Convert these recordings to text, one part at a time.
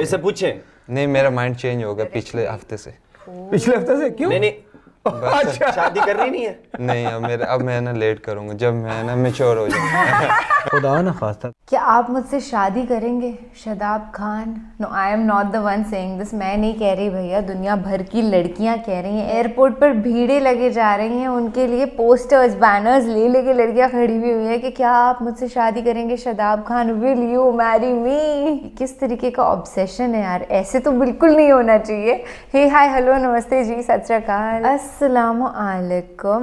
इसे पूछे नहीं मेरा माइंड चेंज हो गया पिछले हफ्ते से पिछले हफ्ते से क्यों नहीं अच्छा। शादी कर रही नहीं है नहीं अब मेरे अब मैं ना लेट करूंगा जब मैं ना मेच्योर हो जाऊंगा खुदा ना खास्ता क्या आप मुझसे शादी करेंगे Shadab Khan no I am not the one saying this मैं नहीं कह रही भैया दुनिया भर की लड़कियां कह रही हैं एयरपोर्ट पर भीड़े लगे जा रही हैं उनके लिए पोस्टर्स बैनर्स ले लेके लड़कियां खड़ी भी हुई हैं कि क्या आप मुझसे शादी करेंगे Shadab Khan will you marry me किस तरीके का ऑब्सेशन है यार ऐसे तो बिल्कुल नहीं होना चाहिए हे हाय हेलो नमस्ते जी सत श्रीकाल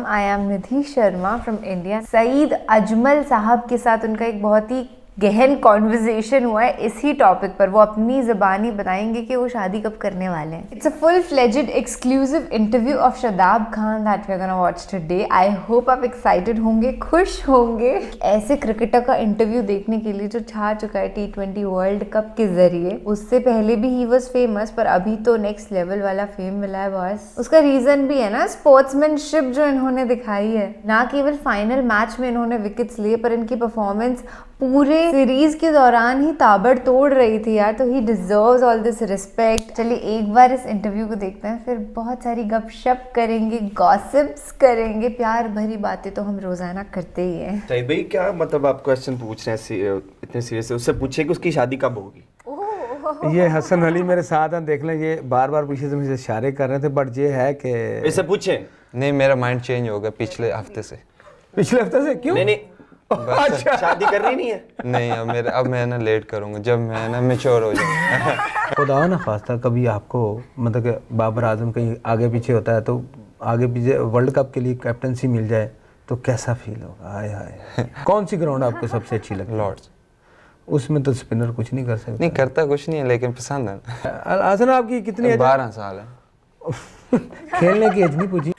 I am Nidhi Sharma from India Saeed Ajmal साहब के साथ उनका एक बहुत ही गहन कॉन्वर्जेशन हुआ है इसी टॉपिक पर वो अपनी ज़बानी बताएंगे कि वो शादी कब करने वाले हैं it's a full fledged exclusive interview of Shadab Khan that we gonna watch today I hope आप एक्साइटेड होंगे खुश होंगे ऐसे क्रिकेटर का इंटरव्यू देखने के लिए जो छा चुका है टी ट्वेंटी वर्ल्ड कप के जरिए उससे पहले भी ही वॉज फेमस पर अभी तो नेक्स्ट लेवल वाला फेम मिला है बॉस उसका रीजन भी है ना स्पोर्ट्समैनशिप जो इन्होंने दिखाई है ना केवल फाइनल मैच में इन्होंने विकेट्स लिए पर इनकी परफॉर्मेंस पूरे सीरीज के दौरान ही ताबड़ तोड़ रही थी यार तो ही डिजर्व ऑल दिस रिस्पेक्ट चलिए एक बार इस इंटरव्यू को देखते हैं फिर बहुत सारी गपशप करेंगे गॉसिप्स करेंगे प्यार भरी बातें तो हम रोजाना करते ही हैं सही भाई क्या मतलब आप क्वेश्चन पूछ रहे हैं इतने सीरियस उससे पूछे कि उसकी शादी कब होगी ये हसन अली मेरे साथ हैं देख लें ये बार बार पीछे से मुझे इशारे कर रहे थे बट ये है कि इसे पूछे नहीं मेरा माइंड चेंज हो गया पिछले हफ्ते से पिछले हफ्ते से क्यों नहीं नहीं अच्छा शादी करनी नहीं है नहीं अब मेरे अब मैं ना लेट करूंगा जब मैं ना मेच्योर हो जाऊँ खुदा ना खास्ता कभी आपको मतलब बाबर आजम कहीं आगे पीछे होता है तो आगे पीछे वर्ल्ड कप के लिए कैप्टनसी मिल जाए तो कैसा फील होगा आए हाय कौन सी ग्राउंड आपको सबसे अच्छी लगी लॉर्ड्स उसमें तो स्पिनर कुछ नहीं कर सकता नहीं करता कुछ नहीं है लेकिन पसंद है आसन आपकी कितनी बारह साल है खेलने की एज नहीं पूछी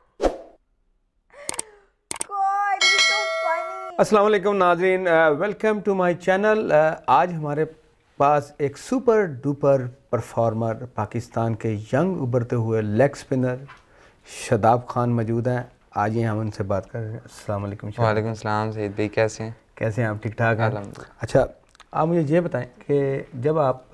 अस्सलाम वालेकुम नाजरीन वेलकम टू माय चैनल आज हमारे पास एक सुपर डुपर परफॉर्मर पाकिस्तान के यंग उभरते हुए लेग स्पिनर शदाब खान मौजूद हैं आज ही हम उनसे बात कर रहे हैं अस्सलाम वालेकुम वालेकुम सलाम सईद भाई कैसे हैं कैसे हैं आप ठीक ठाक हैं अच्छा आप मुझे ये बताएं कि जब आप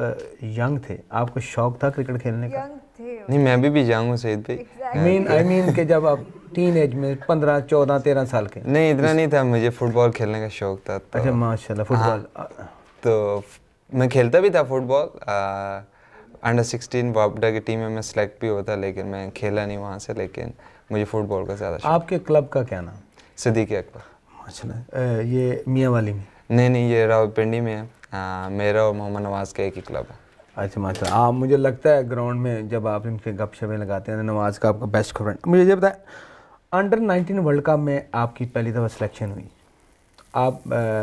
यंग थे आपको शौक था क्रिकेट खेलने का नहीं मैं भी भी यंग हूँ सईद भाई मीन आई मीन के जब आप टीन एज में पंद्रह चौदह तेरह साल के नहीं इतना नहीं था मुझे फुटबॉल खेलने का शौक था तो, अच्छा माशाल्लाह फुटबॉल हाँ, तो मैं खेलता भी था फुटबॉल अंडर सिक्सटीन वापडा की टीम में मैं सेलेक्ट भी होता लेकिन मैं खेला नहीं वहाँ से लेकिन मुझे फुटबॉल का ज़्यादा आपके क्लब का क्या नाम सदीक अकबर माशाल्लाह ये मियाँ वाली में नहीं नहीं ये रावलपिंडी में है आ, मेरा और मोहम्मद नवाज़ का एक ही क्लब है अच्छा माशा आप हाँ, मुझे लगता है ग्राउंड में जब आप इनके गपशपें लगाते हैं नवाज़ का आपका बेस्ट फ्रेंड मुझे ये बताया अंडर 19 वर्ल्ड कप में आपकी पहली दफ़ा सिलेक्शन हुई आप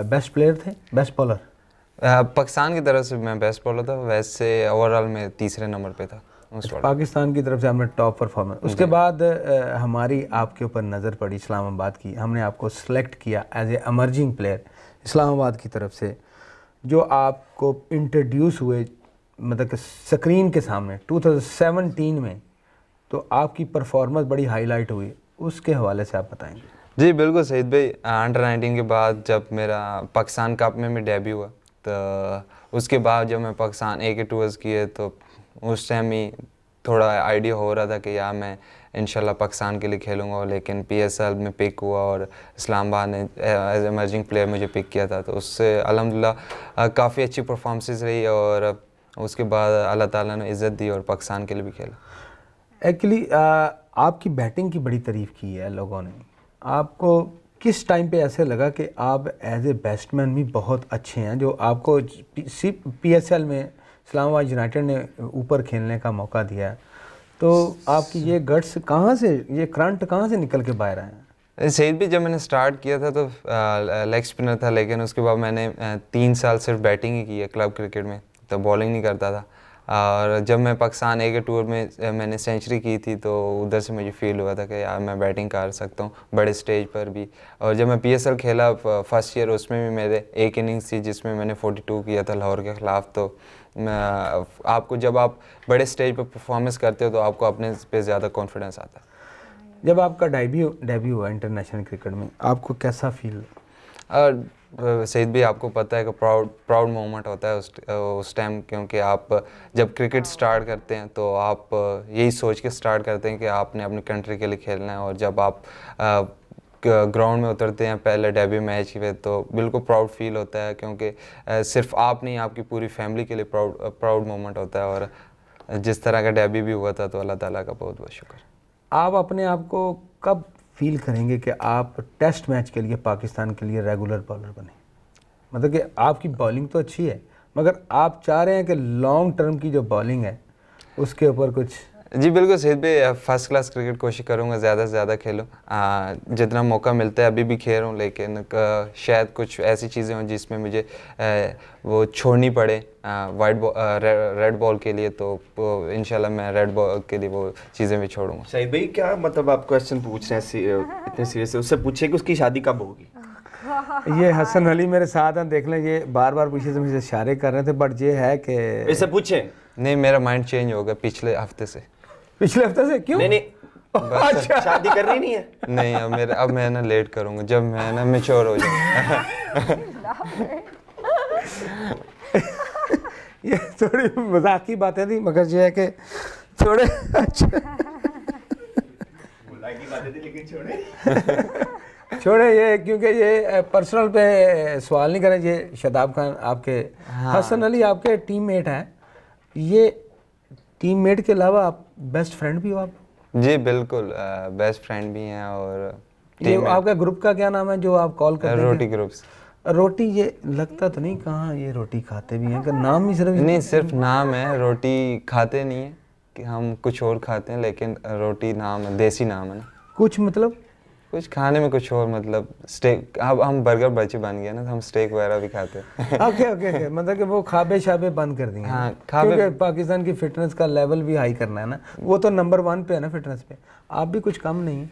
बेस्ट प्लेयर थे बेस्ट बॉलर पाकिस्तान की तरफ से मैं बेस्ट बॉलर था वैसे ओवरऑल में तीसरे नंबर पे था अच्छा, पाकिस्तान की तरफ से हमने टॉप परफॉर्मेंस उसके बाद आ, हमारी आपके ऊपर नज़र पड़ी इस्लामाबाद की हमने आपको सेलेक्ट किया as a emerging player Islamabad की तरफ से जो आपको इंट्रोड्यूस हुए मतलब कि स्क्रीन के सामने 2017 में तो आपकी परफॉर्मेंस बड़ी हाईलाइट हुई उसके हवाले से आप बताएंगे जी बिल्कुल सईद भाई अंडर नाइनटीन के बाद जब मेरा पाकिस्तान कप में भी डेब्यू हुआ तो उसके बाद जब मैं पाकिस्तान ए के टूर्स किए तो उस टाइम ही थोड़ा आइडिया हो रहा था कि यार मैं इंशाल्लाह पाकिस्तान के लिए खेलूँगा लेकिन पीएसएल में पिक हुआ और इस्लामाबाद ने एज एमर्जिंग प्लेयर मुझे पिक किया था तो उससे अलहमदिल्ला काफ़ी अच्छी परफॉर्मेंसेस रही और उसके बाद अल्लाह ताला ने इज़्ज़त दी और पाकिस्तान के लिए भी खेला एक्चुअली uh, आपकी बैटिंग की बड़ी तारीफ़ की है लोगों ने आपको किस टाइम पे ऐसे लगा कि आप एज ए बैट्समैन भी बहुत अच्छे हैं जो आपको पी एस एल में इस्लामाबाद यूनाइटेड ने ऊपर खेलने का मौका दिया है तो आपकी ये गट्स कहाँ से ये करंट कहाँ से निकल के बाहर आए सही भी जब मैंने स्टार्ट किया था तो लेग uh, स्पिनर था लेकिन उसके बाद मैंने uh, तीन साल सिर्फ बैटिंग ही की है क्लब क्रिकेट में तो बॉलिंग नहीं करता था और जब मैं पाकिस्तान ए के टूर में मैंने सेंचुरी की थी तो उधर से मुझे फील हुआ था कि यार मैं बैटिंग कर सकता हूँ बड़े स्टेज पर भी और जब मैं पीएसएल खेला फर्स्ट ईयर उसमें भी मेरे एक इनिंग्स थी जिसमें मैंने 42 किया था लाहौर के ख़िलाफ़ तो आपको जब आप बड़े स्टेज पर परफॉर्मेंस करते हो तो आपको अपने पे ज़्यादा कॉन्फिडेंस आता है जब आपका डेब्यू डेब्यू हुआ इंटरनेशनल क्रिकेट में आपको कैसा फील और सईद भी आपको पता है कि प्राउड प्राउड मोमेंट होता है उस उस टाइम क्योंकि आप जब क्रिकेट स्टार्ट करते हैं तो आप यही सोच के स्टार्ट करते हैं कि आपने अपनी कंट्री के लिए खेलना है और जब आप ग्राउंड में उतरते हैं पहले डेब्यू मैच में तो बिल्कुल प्राउड फील होता है क्योंकि सिर्फ आप नहीं आपकी पूरी फैमिली के लिए प्राउड प्राउड मोमेंट होता है और जिस तरह का डेब्यू भी हुआ था तो अल्लाह ताला का बहुत बहुत शुक्र आप अपने आप को कब फील करेंगे कि आप टेस्ट मैच के लिए पाकिस्तान के लिए रेगुलर बॉलर बने मतलब कि आपकी बॉलिंग तो अच्छी है मगर आप चाह रहे हैं कि लॉन्ग टर्म की जो बॉलिंग है उसके ऊपर कुछ जी बिल्कुल सेहत पे फर्स्ट क्लास क्रिकेट कोशिश करूँगा ज़्यादा से ज़्यादा खेलूँ जितना मौका मिलता है अभी भी खेल रहा हूँ लेकिन शायद कुछ ऐसी चीज़ें हों जिसमें मुझे वो छोड़नी पड़े वाइट बॉल रेड बॉल के लिए तो इन मैं रेड बॉल के लिए वो चीज़ें भी छोड़ूंगा सही भाई क्या मतलब आप क्वेश्चन पूछ रहे हैं इतने सीरियस उससे पूछे कि उसकी शादी कब होगी ये हसन अली मेरे साथ हैं देख लें ये बार बार पूछे तो मुझे इशारे कर रहे थे बट ये है कि इसे पूछें नहीं मेरा माइंड चेंज हो गया पिछले हफ्ते से पिछले हफ्ते से क्यों नहीं नहीं अच्छा, अच्छा शादी करनी नहीं है नहीं अब मेरे अब मैं ना लेट करूंगा जब मैं ना मैच्योर हो जाऊँ ये थोड़ी मजाक की बातें थी मगर जो है कि थोड़े अच्छे छोड़े छोड़े ये क्योंकि ये पर्सनल पे सवाल नहीं करें ये शदाब खान आपके हाँ। हसन अली आपके टीममेट हैं ये टीममेट के अलावा आप बेस्ट फ्रेंड भी हो आप जी बिल्कुल बेस्ट फ्रेंड भी हैं और ये आपका ग्रुप का क्या नाम है जो आप कॉल कर रोटी ग्रुप्स रोटी ये लगता तो नहीं कहाँ ये रोटी खाते भी हैं नाम ही सिर्फ नहीं सिर्फ नाम है रोटी खाते नहीं है कि हम कुछ और खाते हैं लेकिन रोटी नाम है देसी नाम है ना कुछ मतलब कुछ खाने में कुछ और मतलब स्टेक अब हम बर्गर बच्चे बन गया ना तो हम स्टेक वगैरह भी खाते ओके ओके ओके मतलब कि वो खाबे शाबे बंद कर दिए हाँ खाबे क्योंकि पाकिस्तान की फिटनेस का लेवल भी हाई करना है ना वो तो नंबर वन पे है ना फिटनेस पे आप भी कुछ कम नहीं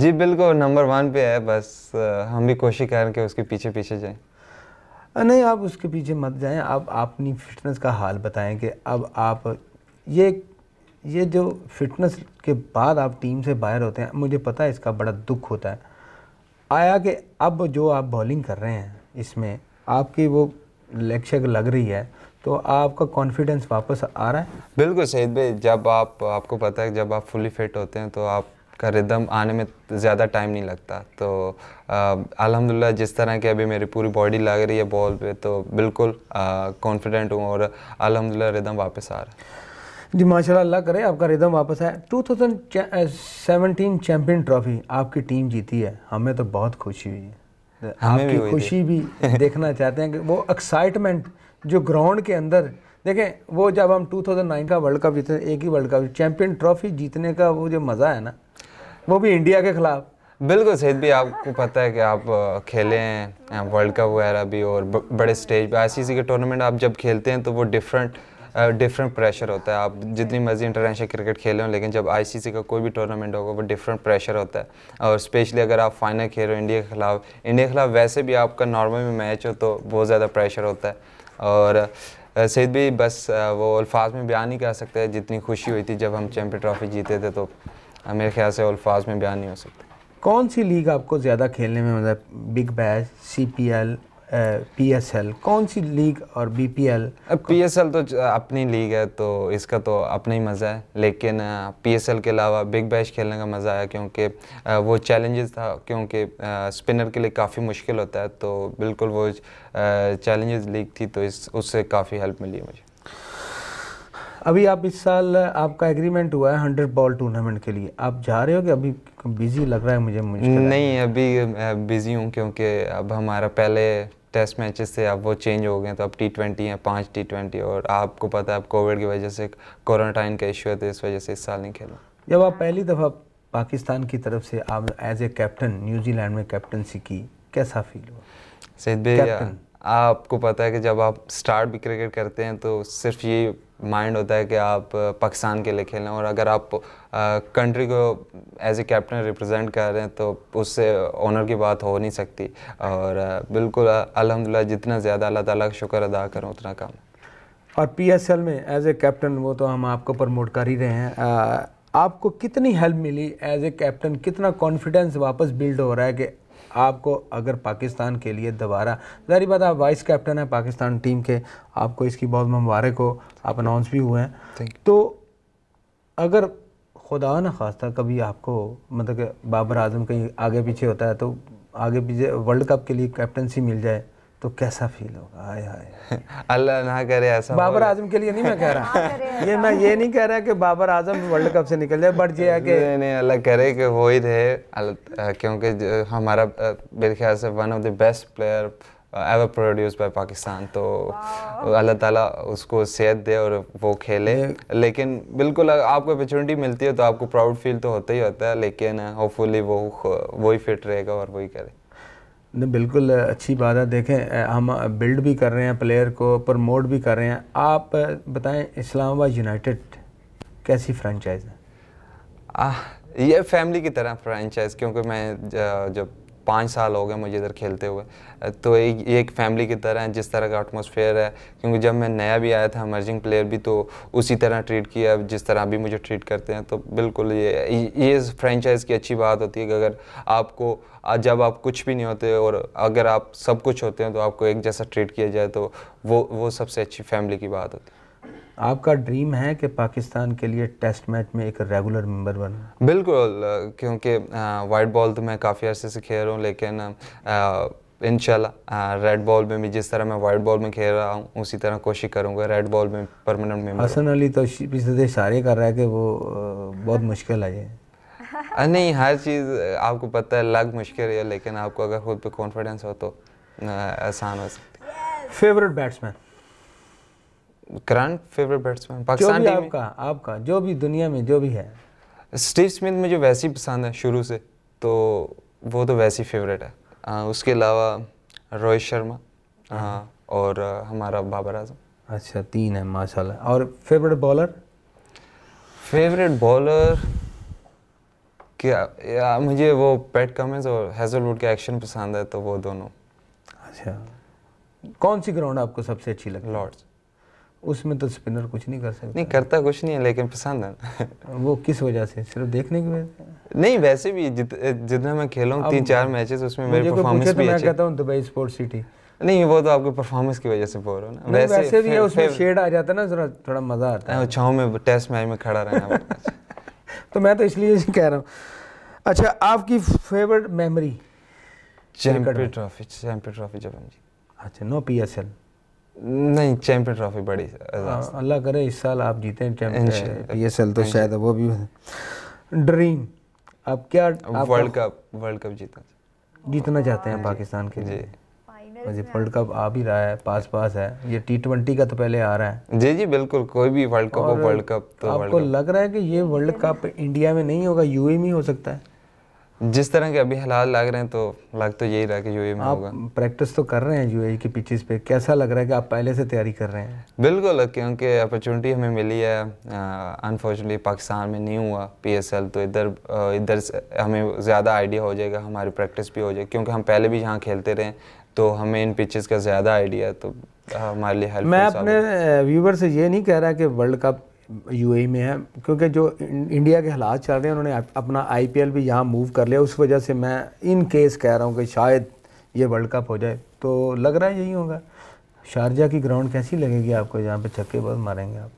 जी बिल्कुल नंबर वन पे है बस हम भी कोशिश करें कि उसके पीछे पीछे जाएँ नहीं आप उसके पीछे मत जाएं आप अपनी फिटनेस का हाल बताएं कि अब आप ये ये जो फिटनेस के बाद आप टीम से बाहर होते हैं मुझे पता है इसका बड़ा दुख होता है आया कि अब जो आप बॉलिंग कर रहे हैं इसमें आपकी वो लेक्चर लग रही है तो आपका कॉन्फिडेंस वापस आ रहा है बिल्कुल सही भाई जब आप आपको पता है जब आप फुली फिट होते हैं तो आप का रिदम आने में ज़्यादा टाइम नहीं लगता तो अलहमदिल्ला जिस तरह की अभी मेरी पूरी बॉडी लग रही है बॉल पे तो बिल्कुल कॉन्फिडेंट हूँ और अलहमदिल्ला रिदम वापस आ रहा है जी माशाल्लाह अल्लाह करे आपका रिदम वापस थाउजेंड 2017 चैम्पियन ट्रॉफी आपकी टीम जीती है हमें तो बहुत खुशी हुई है आपकी भी खुशी भी देखना चाहते हैं कि वो एक्साइटमेंट जो ग्राउंड के अंदर देखें वो जब हम 2009 का वर्ल्ड कप जीते एक ही वर्ल्ड कप चैम्पियन ट्रॉफी जीतने का वो जो मज़ा है ना वो भी इंडिया के खिलाफ बिल्कुल सहीद भी आपको पता है कि आप खेले हैं वर्ल्ड कप वगैरह भी और बड़े स्टेज पे आईसीसी के टूर्नामेंट आप जब खेलते हैं तो वो डिफरेंट डिफरेंट प्रेशर होता है आप जितनी मर्जी इंटरनेशनल क्रिकेट खेले हो लेकिन जब आईसीसी का कोई भी टूर्नामेंट होगा वो डिफरेंट प्रेशर होता है और स्पेशली अगर आप फाइनल खेल रहे हो इंडिया के खिलाफ इंडिया के खिलाफ वैसे भी आपका नॉर्मल में मैच हो तो बहुत ज़्यादा प्रेशर होता है और सैद भी बस वो अल्फाज में बयान नहीं कर सकते जितनी खुशी हुई थी जब हम चैम्पियन ट्रॉफी जीते थे तो मेरे ख्याल से अल्फाज में बयान नहीं हो सकते कौन सी लीग आपको ज़्यादा खेलने में मतलब big bash C P L P S L कौन सी लीग और B P P L S L तो अपनी लीग है तो इसका तो अपना ही मज़ा है लेकिन पी एस एल के अलावा बिग बैश खेलने का मज़ा आया क्योंकि वो चैलेंजेस था क्योंकि स्पिनर के लिए काफ़ी मुश्किल होता है तो बिल्कुल वो चैलेंजेस लीग थी तो इस उससे काफ़ी हेल्प मिली है मुझे अभी आप इस साल आपका एग्रीमेंट हुआ है हंड्रेड बॉल टूर्नामेंट के लिए आप जा रहे हो कि अभी बिजी लग रहा है मुझे मुझे नहीं अभी बिजी हूँ क्योंकि अब हमारा पहले टेस्ट मैचेस से अब वो चेंज हो गए तो अब टी ट्वेंटी हैं पाँच टी ट्वेंटी और आपको पता है अब कोविड की वजह से क्वारंटाइन का इशू है तो इस वजह से इस साल नहीं खेला जब आप पहली दफ़ा पाकिस्तान की तरफ से आप एज ए कैप्टन न्यूजीलैंड में कैप्टनसी की कैसा फील हुआ सैद भैया आपको पता है कि जब आप स्टार्ट भी क्रिकेट करते हैं तो सिर्फ ये माइंड होता है कि आप पाकिस्तान के लिए खेलें और अगर आप कंट्री को एज ए कैप्टन रिप्रेजेंट कर रहे हैं तो उससे ऑनर की बात हो नहीं सकती और बिल्कुल अलहमदिल्ला जितना ज़्यादा अल्लाह ताला का शुक्र अदा करूँ उतना कम और पीएसएल में एज ए कैप्टन वो तो हम आपको प्रमोट कर ही रहे हैं आपको कितनी हेल्प मिली एज ए कैप्टन कितना कॉन्फिडेंस वापस बिल्ड हो रहा है कि आपको अगर पाकिस्तान के लिए दोबारा जारी बात आप वाइस कैप्टन हैं पाकिस्तान टीम के आपको इसकी बहुत मुबारक हो आप अनाउंस भी हुए हैं तो अगर खुदा न खास्ता कभी आपको मतलब बाबर आजम कहीं आगे पीछे होता है तो आगे पीछे वर्ल्ड कप के लिए कैप्टनसी मिल जाए तो कैसा फील होगा आए हाय अल्लाह ना करे ऐसा बाबर आजम के लिए नहीं मैं कह रहा ये मैं ये नहीं कह रहा कि बाबर आजम वर्ल्ड कप से निकल जाए बट ये है कि नहीं नहीं अल्लाह करे कि वो ही रहे क्योंकि हमारा मेरे ख्याल से one of the best player ever produce by Pakistan तो अल्लाह ताला उसको सेहत दे और वो खेले लेकिन बिल्कुल आपको अपॉर्चुनिटी मिलती है तो आपको प्राउड फील तो होता ही होता है लेकिन होपफुली वो वही फिट रहेगा और वही करे नहीं बिल्कुल अच्छी बात है देखें हम बिल्ड भी कर रहे हैं प्लेयर को प्रमोट भी कर रहे हैं आप बताएं इस्लामाबाद यूनाइटेड कैसी फ्रेंचाइज है आ, ये फैमिली की तरह फ्रेंचाइज क्योंकि मैं जब पाँच साल हो गए मुझे इधर खेलते हुए तो एक एक फैमिली की तरह है जिस तरह का एटमोसफेयर है क्योंकि जब मैं नया भी आया था एमर्जिंग प्लेयर भी तो उसी तरह ट्रीट किया जिस तरह अभी मुझे ट्रीट करते हैं तो बिल्कुल ये ये फ्रेंचाइज़ की अच्छी बात होती है कि अगर आपको जब आप कुछ भी नहीं होते और अगर आप सब कुछ होते हैं तो आपको एक जैसा ट्रीट किया जाए तो वो वो सबसे अच्छी फैमिली की बात होती है आपका ड्रीम है कि पाकिस्तान के लिए टेस्ट मैच में एक रेगुलर मेंबर बना बिल्कुल क्योंकि वाइट बॉल तो मैं काफ़ी अर्से से खेल रहा हूँ लेकिन इनशाला रेड बॉल में भी जिस तरह मैं वाइट बॉल में खेल रहा हूँ उसी तरह कोशिश करूँगा रेड बॉल में परमानेंट में हसन अली तो पिछले इशारे कर रहा है कि वो बहुत मुश्किल है ये नहीं हर चीज़ आपको पता है लग मुश्किल है लेकिन आपको अगर खुद पर कॉन्फिडेंस हो तो आसान हो सकती favourite batsman current favourite batsman Pakistan team आपका आपका जो भी दुनिया में जो भी है स्टीव स्मिथ मुझे वैसे ही पसंद है शुरू से तो वो तो वैसे ही फेवरेट है आ, उसके अलावा रोहित शर्मा हाँ और हमारा बाबर आजम अच्छा तीन है माशाल्लाह और फेवरेट बॉलर फेवरेट बॉलर क्या या मुझे वो पैट कमिंस और हेजलवुड का एक्शन पसंद है तो वो दोनों अच्छा कौन सी ग्राउंड आपको सबसे अच्छी लगी लॉर्ड्स उसमें तो स्पिनर कुछ नहीं कर सकता नहीं करता कुछ नहीं है लेकिन पसंद है वो किस वजह से सिर्फ देखने की वजह नहीं वैसे भी जितना मैं खेला तीन चार मैचेस उसमें मेरी परफॉर्मेंस तो भी अच्छी कहता हूँ दुबई स्पोर्ट सिटी नहीं वो तो आपके परफॉर्मेंस की वजह से बोल रहा हूँ वैसे, वैसे भी है उसमें शेड आ जाता है ना थोड़ा मज़ा आता है हाँ, छाँव में टेस्ट मैच में खड़ा रहना तो मैं तो इसलिए कह रहा हूँ अच्छा आपकी favourite memory champion trophy champion trophy जब जी अच्छा नो पी एस एल नहीं चैंपियन ट्रॉफी बड़ी हाँ, अल्लाह करे इस साल आप जीते पीएसएल तो शायद वो भी ड्रीम आप क्या वर्ल्ड कप वर्ल्ड कप जीतना जीतना चाहते हैं पाकिस्तान के लिए मुझे वर्ल्ड कप आ भी रहा है पास पास है ये टी ट्वेंटी का तो पहले आ रहा है जी जी बिल्कुल कोई भी वर्ल्ड कप वर्ल्ड कप तो आपको लग रहा है कि ये वर्ल्ड कप इंडिया में नहीं होगा यूएई e में हो सकता है जिस तरह के अभी हालात लग रहे हैं तो लग तो यही रहा कि यूए e में होगा प्रैक्टिस तो कर रहे हैं यूए e के पिचेस पे कैसा लग रहा है कि आप पहले से तैयारी कर रहे हैं बिल्कुल क्योंकि अपॉर्चुनिटी हमें मिली है अनफॉर्चुनेटली पाकिस्तान में नहीं हुआ एल तो इधर इधर हमें ज़्यादा आइडिया हो जाएगा हमारी प्रैक्टिस भी हो जाएगी क्योंकि हम पहले भी यहाँ खेलते रहे तो हमें इन पिचेस का ज़्यादा आइडिया तो हमारे लिए मैं अपने व्यूवर से ये नहीं कह रहा कि वर्ल्ड कप यूएई में है क्योंकि जो इंडिया के हालात चल रहे हैं उन्होंने अपना आईपीएल भी यहाँ मूव कर लिया उस वजह से मैं इन केस कह रहा हूँ कि शायद ये वर्ल्ड कप हो जाए तो लग रहा है यही होगा शारजा की ग्राउंड कैसी लगेगी आपको जहाँ पे छक्के बहुत मारेंगे आप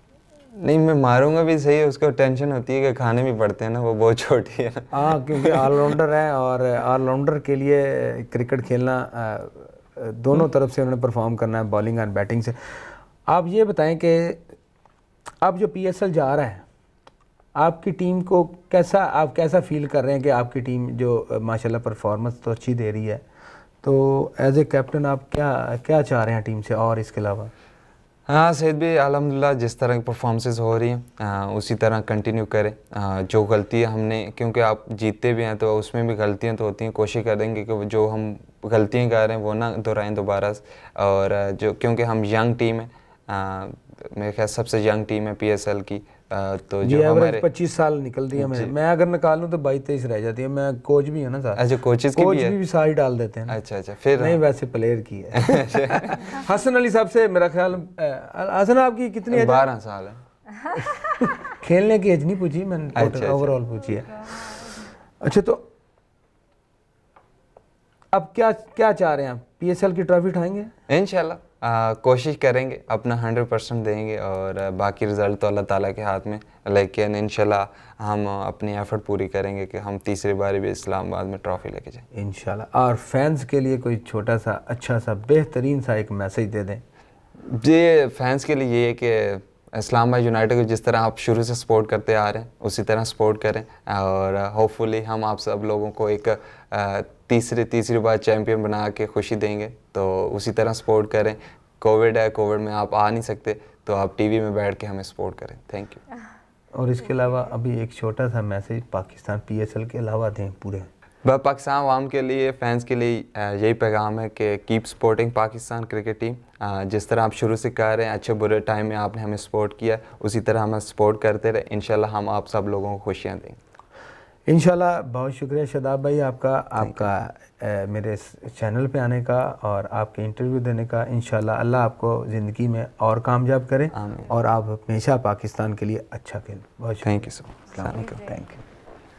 नहीं मैं मारूंगा भी सही है उसको टेंशन होती है कि खाने भी पड़ते हैं ना वो बहुत छोटी है हाँ क्योंकि ऑलराउंडर है और ऑलराउंडर के लिए क्रिकेट खेलना दोनों तरफ से उन्होंने परफॉर्म करना है बॉलिंग एंड बैटिंग से आप ये बताएं कि अब जो पीएसएल जा रहा है आपकी टीम को कैसा आप कैसा फील कर रहे हैं कि आपकी टीम जो माशाल्लाह परफॉर्मेंस तो अच्छी दे रही है तो एज ए कैप्टन आप क्या क्या चाह रहे हैं टीम से और इसके अलावा हाँ सैद भी अलहमदिल्ला जिस तरह की परफॉर्मेंसेज हो रही हैं उसी तरह कंटिन्यू करें आ, जो गलतियाँ हमने क्योंकि आप जीतते भी हैं तो उसमें भी गलतियाँ तो होती हैं कोशिश करेंगे कि जो हम गलतियाँ कर रहे हैं वो ना दोहराएं दोबारा और जो क्योंकि हम यंग टीम है मेरे ख्याल सबसे यंग टीम है पीएसएल की तो जो हमारे पच्चीस साल निकलती है मैं मैं अगर निकालू तो बाईस तेईस रह जाती है मैं कोच भी अच्छा, है ना सर अच्छा कोचेस कोच भी, भी, भी सारी डाल देते हैं अच्छा अच्छा फिर नहीं वैसे प्लेयर की है हसन अली साहब से मेरा ख्याल हसन आपकी कितनी बारह साल है खेलने की एज नहीं पूछी मैंने ओवरऑल अच्छा, अच्छा। पूछी है अच्छा तो अब क्या क्या चाह रहे हैं आप पीएसएल की ट्रॉफी उठाएंगे इनशाला आ, कोशिश करेंगे अपना हंड्रेड परसेंट देंगे और बाकी रिज़ल्ट तो अल्लाह ताला के हाथ में लेकिन इन हम अपनी एफर्ट पूरी करेंगे कि हम तीसरी बार भी इस्लामाबाद में ट्रॉफ़ी लेके जाएँ इन और फैंस के लिए कोई छोटा सा अच्छा सा बेहतरीन सा एक मैसेज दे दें जी फैंस के लिए ये है कि भाई यूनाइटेड को जिस तरह आप शुरू से सपोर्ट करते आ रहे हैं उसी तरह सपोर्ट करें और होपफुली uh, हम आप सब लोगों को एक uh, तीसरे तीसरी बार चैम्पियन बना के खुशी देंगे तो उसी तरह सपोर्ट करें कोविड है कोविड में आप आ नहीं सकते तो आप टीवी में बैठ के हमें सपोर्ट करें थैंक यू और इसके अलावा अभी एक छोटा सा मैसेज पाकिस्तान पीएसएल के अलावा दें पूरे वह पाकिस्तान वाम के लिए फैंस के लिए यही पैगाम है कि keep supporting Pakistan cricket team जिस तरह आप शुरू से कह रहे हैं अच्छे बुरे टाइम में आपने हमें सपोर्ट किया उसी तरह हमें सपोर्ट करते रहे इन हम आप सब लोगों को खुशियाँ देंगे इन बहुत शुक्रिया शदाब भाई आपका आपका ए, मेरे चैनल पे आने का और आपके इंटरव्यू देने का इन अल्लाह आपको ज़िंदगी में और कामयाब करें और आप हमेशा पाकिस्तान के लिए अच्छा खेलें बहुत thank you so much thank you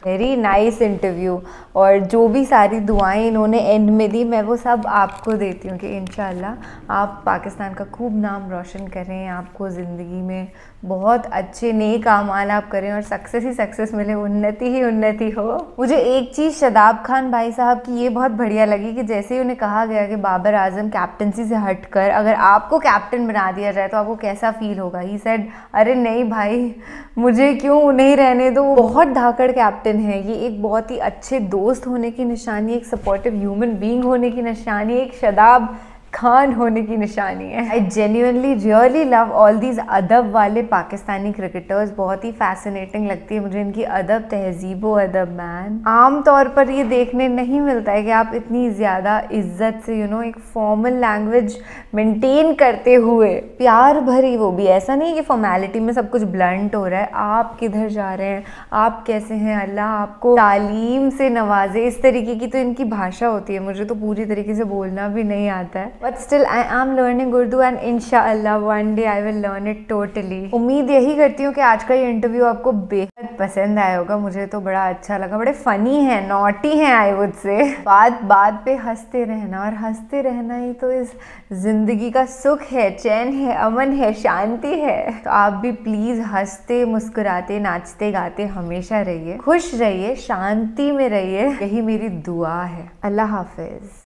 very nice interview और जो भी सारी दुआएं इन्होंने एंड में दी मैं वो सब आपको देती हूँ कि इन आप पाकिस्तान का खूब नाम रोशन करें आपको ज़िंदगी में बहुत अच्छे नए अमाल आप करें और सक्सेस ही सक्सेस मिले उन्नति ही उन्नति हो मुझे एक चीज़ शदाब खान भाई साहब की ये बहुत बढ़िया लगी कि जैसे ही उन्हें कहा गया कि बाबर आजम कैप्टनसी से हट कर अगर आपको कैप्टन बना दिया जाए तो आपको कैसा फील होगा ही सेड अरे नहीं भाई मुझे क्यों नहीं रहने दो बहुत धाकड़ कैप्टन इम्पॉर्टेंट है ये एक बहुत ही अच्छे दोस्त होने की निशानी एक सपोर्टिव ह्यूमन बीइंग होने की निशानी एक शदाब खान होने की निशानी है I genuinely really love all these अदब वाले पाकिस्तानी क्रिकेटर्स बहुत ही फैसिनेटिंग लगती है मुझे इनकी अदब तहजीब अदब मैन आमतौर पर ये देखने नहीं मिलता है कि आप इतनी ज़्यादा इज्जत से यू you नो know, एक फॉर्मल लैंग्वेज मेंटेन करते हुए प्यार भरी वो भी ऐसा नहीं कि फॉर्मेलिटी में सब कुछ ब्लंट हो रहा है आप किधर जा रहे हैं आप कैसे हैं अल्लाह आपको तालीम से नवाजे इस तरीके की तो इनकी भाषा होती है मुझे तो पूरी तरीके से बोलना भी नहीं आता है but still I am learning Urdu and इनशा one day I will learn it totally उम्मीद यही करती हूँ कि आज का ये इंटरव्यू आपको बेहद पसंद आया होगा मुझे तो बड़ा अच्छा लगा बड़े फनी है नॉटी है आई वुड से बात बात पे हंसते रहना और हंसते रहना ही तो इस जिंदगी का सुख है चैन है अमन है शांति है तो आप भी प्लीज़ हंसते मुस्कुराते नाचते गाते हमेशा रहिए खुश रहिए शांति में रहिए यही मेरी दुआ है अल्लाह हाफिज